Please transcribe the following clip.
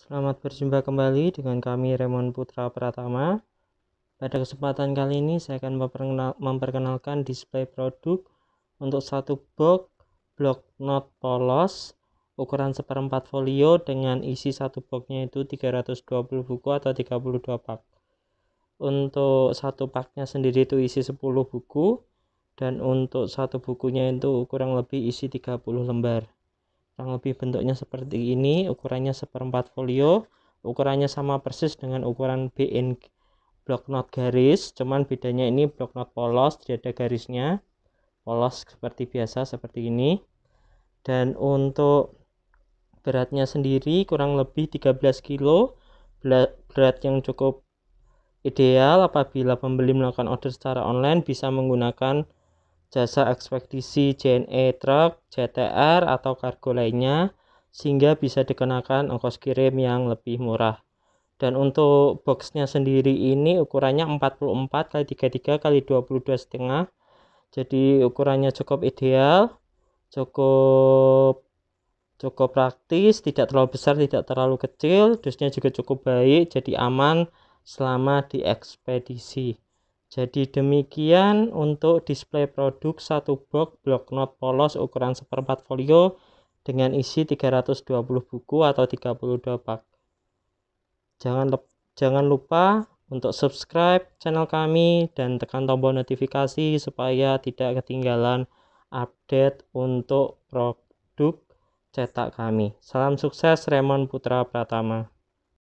Selamat berjumpa kembali dengan kami Raymond Putra Pratama. Pada kesempatan kali ini saya akan memperkenalkan display produk untuk satu box blok not polos ukuran seperempat folio dengan isi satu boxnya itu 320 buku atau 32 pak. Untuk satu paknya sendiri itu isi 10 buku dan untuk satu bukunya itu kurang lebih isi 30 lembar kurang lebih bentuknya seperti ini ukurannya seperempat folio ukurannya sama persis dengan ukuran BN not garis cuman bedanya ini not polos tidak ada garisnya polos seperti biasa seperti ini dan untuk beratnya sendiri kurang lebih 13 kilo berat yang cukup ideal apabila pembeli melakukan order secara online bisa menggunakan jasa ekspedisi JNE truk, CTR atau kargo lainnya sehingga bisa dikenakan ongkos kirim yang lebih murah. Dan untuk boxnya sendiri ini ukurannya 44 kali 33 kali 22 setengah. Jadi ukurannya cukup ideal, cukup cukup praktis, tidak terlalu besar, tidak terlalu kecil, dusnya juga cukup baik, jadi aman selama diekspedisi jadi demikian untuk display produk satu box not polos ukuran seperempat folio dengan isi 320 buku atau 32 pak. Jangan jangan lupa untuk subscribe channel kami dan tekan tombol notifikasi supaya tidak ketinggalan update untuk produk cetak kami. Salam sukses Raymond Putra Pratama.